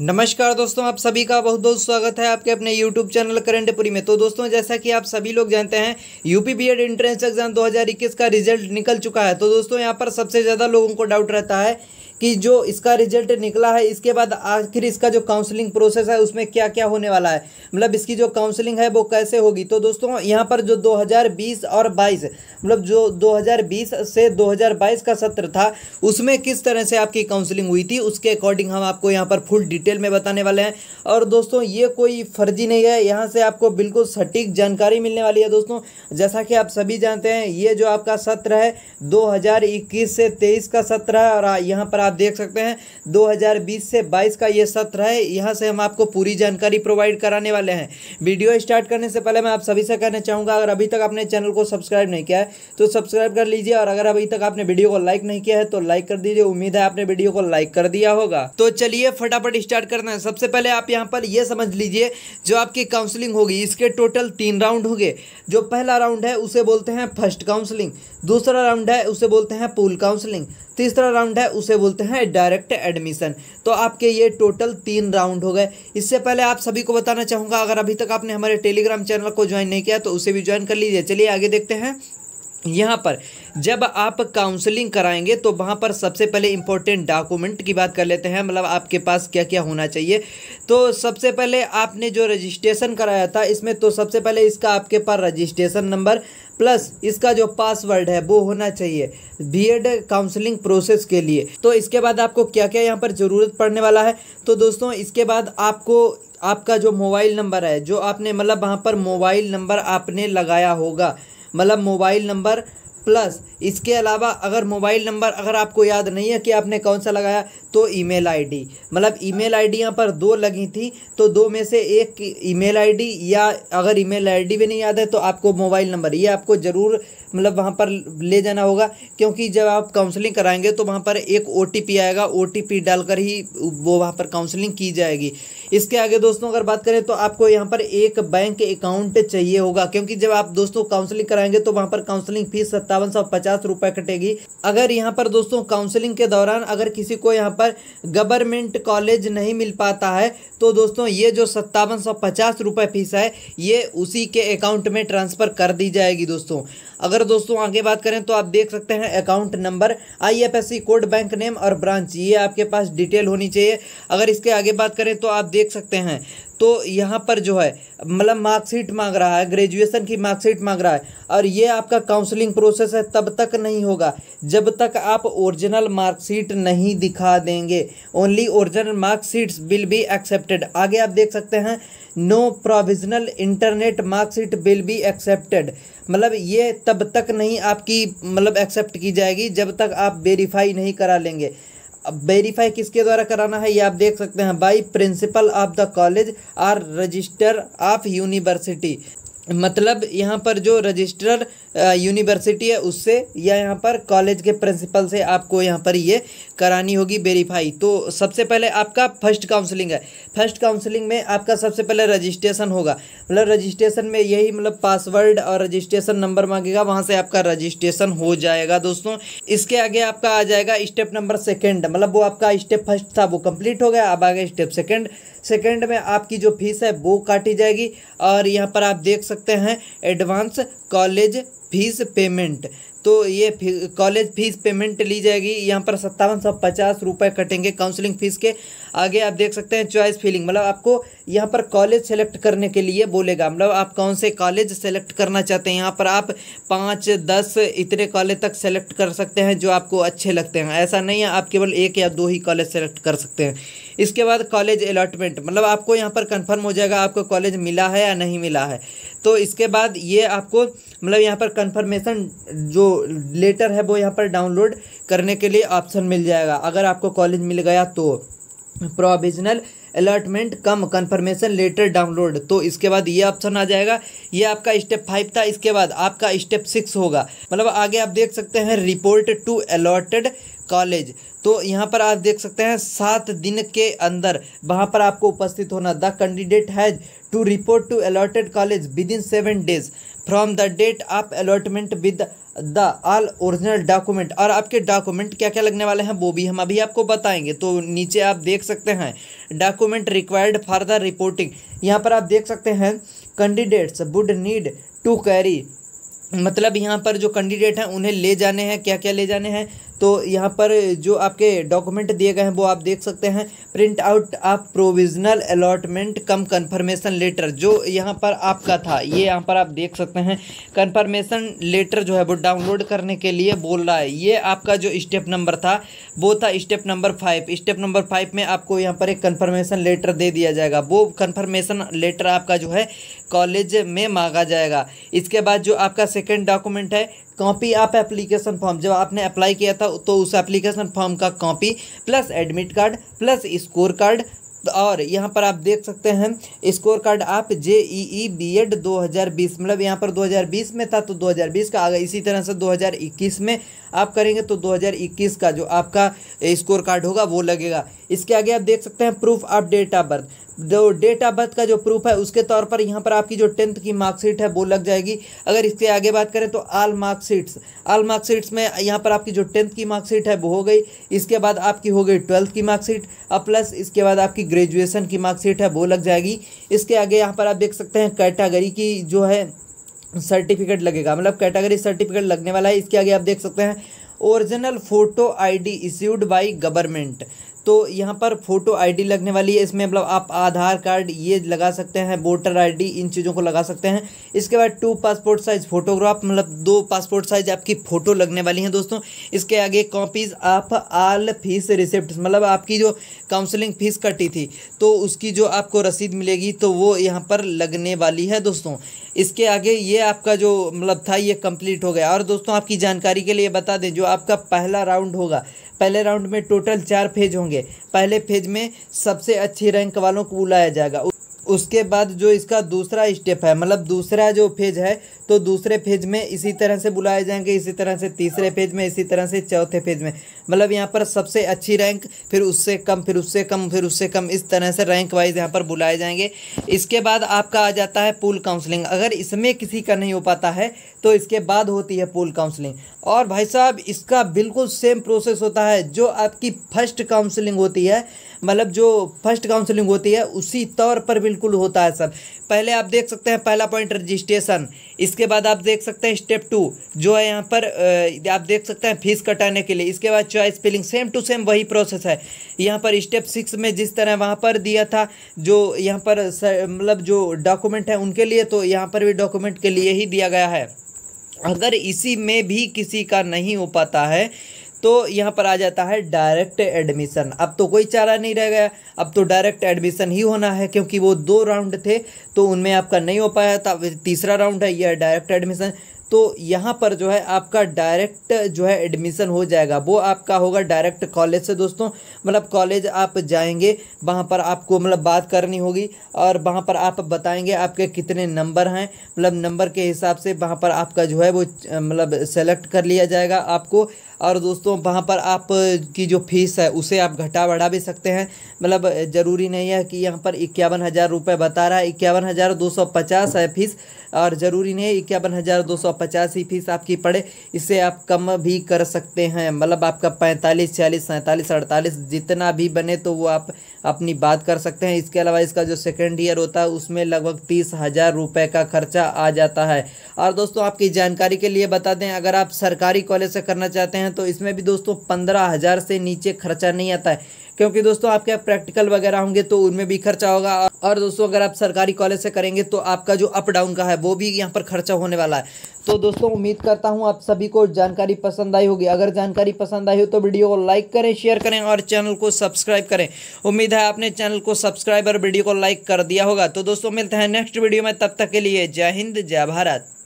नमस्कार दोस्तों आप सभी का बहुत बहुत स्वागत है आपके अपने यूट्यूब चैनल करंटपुरी में तो दोस्तों जैसा कि आप सभी लोग जानते हैं UP B Ed entrance exam 2021 का रिजल्ट निकल चुका है तो दोस्तों यहां पर सबसे ज़्यादा लोगों को डाउट रहता है कि जो इसका रिजल्ट निकला है इसके बाद आखिर इसका जो काउंसलिंग प्रोसेस है उसमें क्या क्या होने वाला है मतलब इसकी जो काउंसलिंग है वो कैसे होगी तो दोस्तों यहाँ पर जो 2020 और 22 मतलब जो 2020 से 2022 का सत्र था उसमें किस तरह से आपकी काउंसलिंग हुई थी उसके अकॉर्डिंग हम आपको यहाँ पर फुल डिटेल में बताने वाले हैं और दोस्तों ये कोई फर्जी नहीं है यहाँ से आपको बिल्कुल सटीक जानकारी मिलने वाली है दोस्तों जैसा कि आप सभी जानते हैं ये जो आपका सत्र है दो से तेईस का सत्र है और यहाँ पर आप देख सकते हैं 2020 से 22 का ये सत्र है यहाँ से हम आपको पूरी जानकारी प्रोवाइड कराने वाले हैं वीडियो स्टार्ट करने से पहले मैं आप सभी से कहना चाहूँगा अगर अभी तक आपने चैनल को सब्सक्राइब नहीं किया है तो सब्सक्राइब कर लीजिए और अगर अभी तक आपने वीडियो को लाइक नहीं किया है तो लाइक कर दीजिए उम्मीद है आपने वीडियो को लाइक कर दिया होगा तो चलिए फटाफट स्टार्ट करना है सबसे पहले आप यहाँ पर यह समझ लीजिए जो आपकी काउंसिलिंग होगी इसके टोटल तीन राउंड होंगे जो पहला राउंड है उसे बोलते हैं फर्स्ट काउंसलिंग दूसरा राउंड है उसे बोलते हैं पूल काउंसलिंग तीसरा राउंड है उसे बोलते बोलते हैं डायरेक्ट एडमिशन तो आपके ये टोटल तीन राउंड हो गए इससे पहले आप सभी को बताना चाहूँगा अगर अभी तक आपने हमारे टेलीग्राम चैनल को ज्वाइन नहीं किया तो उसे भी ज्वाइन कर लीजिए चलिए आगे देखते हैं यहाँ पर जब आप काउंसलिंग कराएंगे तो वहाँ पर सबसे पहले इम्पोर्टेंट डॉक्यूमेंट की बात कर लेते हैं मतलब आपके पास क्या क्या होना चाहिए तो सबसे पहले आपने जो रजिस्ट्रेशन कराया था इसमें तो सबसे पहले इसका आपके पास रजिस्ट्रेशन नंबर प्लस इसका जो पासवर्ड है वो होना चाहिए बीएड काउंसलिंग प्रोसेस के लिए तो इसके बाद आपको क्या क्या यहाँ पर ज़रूरत पड़ने वाला है तो दोस्तों इसके बाद आपको आपका जो मोबाइल नंबर है जो आपने मतलब वहाँ पर मोबाइल नंबर आपने लगाया होगा मतलब मोबाइल नंबर प्लस इसके अलावा अगर मोबाइल नंबर अगर आपको याद नहीं है कि आपने कौन सा लगाया तो ईमेल आईडी मतलब ईमेल आईडी यहाँ पर दो लगी थी तो दो में से एक ईमेल आईडी या अगर ईमेल आईडी भी नहीं याद है तो आपको मोबाइल नंबर ये आपको ज़रूर मतलब वहाँ पर ले जाना होगा क्योंकि जब आप काउंसलिंग कराएंगे तो वहाँ पर एक ओ आएगा ओ डालकर ही वो वहाँ पर काउंसलिंग की जाएगी इसके आगे दोस्तों अगर बात करें तो आपको यहाँ पर एक बैंक अकाउंट चाहिए होगा क्योंकि जब आप दोस्तों काउंसलिंग कराएंगे तो वहां पर काउंसलिंग फीस सत्तावन सौ पचास रुपये कटेगी अगर यहाँ पर दोस्तों काउंसलिंग के दौरान अगर किसी को यहाँ पर गवर्नमेंट कॉलेज नहीं मिल पाता है तो दोस्तों ये जो सत्तावन सौ पचास रुपये फीस है ये उसी के अकाउंट में ट्रांसफ़र कर दी जाएगी दोस्तों अगर दोस्तों आगे बात करें तो आप देख सकते हैं account number IFSC code bank name और ब्रांच ये आपके पास डिटेल होनी चाहिए अगर इसके आगे बात करें तो आप देख देख सकते हैं तो यहाँ पर जो है मतलब मार्कशीट मांग रहा है ग्रेजुएशन की मार्कशीट मांग रहा है और ये आपका काउंसलिंग प्रोसेस है तब तक नहीं होगा जब तक आप ओरिजिनल मार्कशीट नहीं दिखा देंगे only original marksheets will be accepted आगे आप देख सकते हैं no provisional internet marksheet will be accepted मतलब ये तब तक नहीं आपकी मतलब एक्सेप्ट की जाएगी जब तक आप वेरीफाई नहीं करा लेंगे वेरीफाई किसके द्वारा कराना है ये आप देख सकते हैं by principal of the college or register of university मतलब यहाँ पर जो रजिस्ट्रर यूनिवर्सिटी है उससे या यहाँ पर कॉलेज के प्रिंसिपल से आपको यहाँ पर ये करानी होगी वेरीफाई तो सबसे पहले आपका फर्स्ट काउंसलिंग है फर्स्ट काउंसलिंग में आपका सबसे पहले रजिस्ट्रेशन होगा मतलब रजिस्ट्रेशन में यही मतलब पासवर्ड और रजिस्ट्रेशन नंबर मांगेगा वहाँ से आपका रजिस्ट्रेशन हो जाएगा दोस्तों इसके आगे आपका आ जाएगा स्टेप नंबर सेकेंड मतलब वो आपका स्टेप फर्स्ट था वो कम्प्लीट हो गया अब आ गया स्टेप सेकेंड सेकेंड में आपकी जो फीस है वो काटी जाएगी और यहाँ पर आप देख सकते हैं एडवांस कॉलेज फीस पेमेंट तो ये फी, कॉलेज फीस पेमेंट ली जाएगी यहाँ पर सत्तावन सौ पचास रुपये कटेंगे काउंसलिंग फ़ीस के आगे आप देख सकते हैं चॉइस फीलिंग मतलब आपको यहाँ पर कॉलेज सेलेक्ट करने के लिए बोलेगा मतलब आप कौन से कॉलेज सेलेक्ट करना चाहते हैं यहाँ पर आप पाँच दस इतने कॉलेज तक सेलेक्ट कर सकते हैं जो आपको अच्छे लगते हैं ऐसा नहीं है आप केवल एक या दो ही कॉलेज सेलेक्ट कर सकते हैं इसके बाद कॉलेज अलॉटमेंट मतलब आपको यहाँ पर कंफर्म हो जाएगा आपको कॉलेज मिला है या नहीं मिला है तो इसके बाद ये आपको मतलब यहाँ पर कंफर्मेशन जो लेटर है वो यहाँ पर डाउनलोड करने के लिए ऑप्शन मिल जाएगा अगर आपको कॉलेज मिल गया तो provisional allotment cum confirmation letter download तो इसके बाद ये ऑप्शन आ जाएगा ये आपका स्टेप फाइव था इसके बाद आपका स्टेप सिक्स होगा मतलब आगे आप देख सकते हैं रिपोर्ट टू अलॉटेड कॉलेज तो यहाँ पर आप देख सकते हैं सात दिन के अंदर वहाँ पर आपको उपस्थित होना the candidate has to report to allotted college within seven days from the date of allotment with the all original document और आपके डॉक्यूमेंट क्या क्या लगने वाले हैं वो भी हम अभी आपको बताएंगे तो नीचे आप देख सकते हैं document required for the reporting यहाँ पर आप देख सकते हैं candidates would need to carry मतलब यहाँ पर जो कैंडिडेट हैं उन्हें ले जाने हैं क्या क्या ले जाने हैं तो यहाँ पर जो आपके डॉक्यूमेंट दिए गए हैं वो आप देख सकते हैं प्रिंट आउट आप provisional allotment cum confirmation letter जो यहाँ पर आपका था ये यहाँ पर आप देख सकते हैं कन्फर्मेशन लेटर जो है वो डाउनलोड करने के लिए बोल रहा है ये आपका जो स्टेप नंबर था वो था step number five step number five में आपको यहाँ पर एक कन्फर्मेशन लेटर दे दिया जाएगा वो कन्फर्मेशन लेटर आपका जो है कॉलेज में मांगा जाएगा इसके बाद जो आपका सेकेंड डॉक्यूमेंट है कॉपी ऑफ एप्लीकेशन फॉर्म जब आपने अप्लाई किया था तो उस एप्लीकेशन फॉर्म का copy plus admit card plus score card और यहाँ पर आप देख सकते हैं स्कोर कार्ड आप जे ई ई बी एड दो मतलब यहाँ पर 2020 में था तो 2020 का अगर इसी तरह से 2021 में आप करेंगे तो 2021 का जो आपका स्कोर कार्ड होगा वो लगेगा इसके आगे आप देख सकते हैं proof of date of birth जो डेट ऑफ बर्थ का जो प्रूफ है उसके तौर पर यहाँ पर आपकी जो टेंथ की मार्कशीट है वो लग जाएगी अगर इसके आगे बात करें तो आल मार्कशीट्स आल मार्कशीट्स में यहाँ पर आपकी जो टेंथ की मार्कशीट है वो हो गई इसके बाद आपकी हो गई ट्वेल्थ की मार्कशीट और प्लस इसके बाद आपकी ग्रेजुएसन की मार्कशीट है वो लग जाएगी इसके आगे यहाँ पर आप देख सकते हैं कैटागरी की जो है सर्टिफिकेट लगेगा मतलब कैटागरी सर्टिफिकेट लगने वाला है इसके आगे आप देख सकते हैं original photo ID issued by government तो यहाँ पर फ़ोटो आईडी लगने वाली है इसमें मतलब आप आधार कार्ड ये लगा सकते हैं वोटर आईडी इन चीज़ों को लगा सकते हैं इसके बाद टू पासपोर्ट साइज़ फ़ोटोग्राफ मतलब दो पासपोर्ट साइज़ आपकी फ़ोटो लगने वाली हैं दोस्तों इसके आगे कॉपीज़ आप आल फीस रिसिप्ट मतलब आपकी जो काउंसलिंग फ़ीस कटी थी तो उसकी जो आपको रसीद मिलेगी तो वो यहाँ पर लगने वाली है दोस्तों इसके आगे ये आपका जो मतलब था ये कंप्लीट हो गया और दोस्तों आपकी जानकारी के लिए बता दें जो आपका पहला राउंड होगा पहले राउंड में टोटल चार फेज होंगे होंगे पहले फेज में सबसे अच्छी रैंक वालों को बुलाया जाएगा उसके बाद जो इसका दूसरा स्टेप है मतलब दूसरा जो फेज है तो दूसरे फेज में इसी तरह से बुलाए जाएंगे इसी तरह से तीसरे फेज में इसी तरह से चौथे फेज में मतलब यहाँ पर सबसे अच्छी रैंक फिर उससे कम फिर उससे कम फिर उससे कम इस तरह से रैंक वाइज यहाँ पर बुलाए जाएंगे इसके बाद आपका आ जाता है पूल काउंसलिंग अगर इसमें किसी का नहीं हो पाता है तो इसके बाद होती है पूल काउंसलिंग और भाई साहब इसका बिल्कुल सेम प्रोसेस होता है जो आपकी फर्स्ट काउंसलिंग होती है मतलब जो फर्स्ट काउंसलिंग होती है उसी तौर पर बिल्कुल होता है सब पहले आप देख सकते हैं पहला पॉइंट रजिस्ट्रेशन इसके बाद आप देख सकते हैं स्टेप टू जो है यहाँ पर आप देख सकते हैं फीस कटाने के लिए इसके बाद choice filling same to same वही प्रोसेस है यहाँ पर स्टेप सिक्स में जिस तरह वहाँ पर दिया था जो यहाँ पर मतलब जो डॉक्यूमेंट है उनके लिए तो यहाँ पर भी डॉक्यूमेंट के लिए ही दिया गया है अगर इसी में भी किसी का नहीं हो पाता है तो यहाँ पर आ जाता है डायरेक्ट एडमिशन अब तो कोई चारा नहीं रह गया अब तो डायरेक्ट एडमिशन ही होना है क्योंकि वो दो राउंड थे तो उनमें आपका नहीं हो पाया था तीसरा राउंड है यह डायरेक्ट एडमिशन तो यहाँ पर जो है आपका डायरेक्ट जो है एडमिशन हो जाएगा वो आपका होगा डायरेक्ट कॉलेज से दोस्तों मतलब कॉलेज आप जाएंगे वहाँ पर आपको मतलब बात करनी होगी और वहाँ पर आप बताएंगे आपके कितने नंबर हैं मतलब नंबर के हिसाब से वहाँ पर आपका जो है वो मतलब सेलेक्ट कर लिया जाएगा आपको और दोस्तों वहाँ पर आप की जो फीस है उसे आप घटा बढ़ा भी सकते हैं मतलब ज़रूरी नहीं है कि यहाँ पर इक्यावन हज़ार रुपये बता रहा है इक्यावन हज़ार दो सौ पचास है फीस और ज़रूरी नहीं है इक्यावन हज़ार दो सौ पचास ही फीस आपकी पड़े इससे आप कम भी कर सकते हैं मतलब आपका पैंतालीस छियालीस सैंतालीस अड़तालीस जितना भी बने तो वो आप अपनी बात कर सकते हैं इसके अलावा इसका जो सेकेंड ईयर होता है उसमें लगभग तीस हज़ार रुपये का खर्चा आ जाता है और दोस्तों आपकी जानकारी के लिए बता दें अगर आप सरकारी कॉलेज से करना चाहते हैं तो इसमें भी दोस्तों पंद्रह हज़ार से नीचे खर्चा नहीं आता है क्योंकि दोस्तों आपके प्रैक्टिकल वगैरह होंगे तो उनमें भी खर्चा होगा और दोस्तों अगर आप सरकारी कॉलेज से करेंगे तो आपका जो अप डाउन का है वो भी यहाँ पर खर्चा होने वाला है तो दोस्तों उम्मीद करता हूँ आप सभी को जानकारी पसंद आई होगी अगर जानकारी पसंद आई हो तो वीडियो को लाइक करें शेयर करें और चैनल को सब्सक्राइब करें उम्मीद है आपने चैनल को सब्सक्राइब और वीडियो को लाइक कर दिया होगा तो दोस्तों मिलते हैं नेक्स्ट वीडियो में तब तक के लिए जय हिंद जय भारत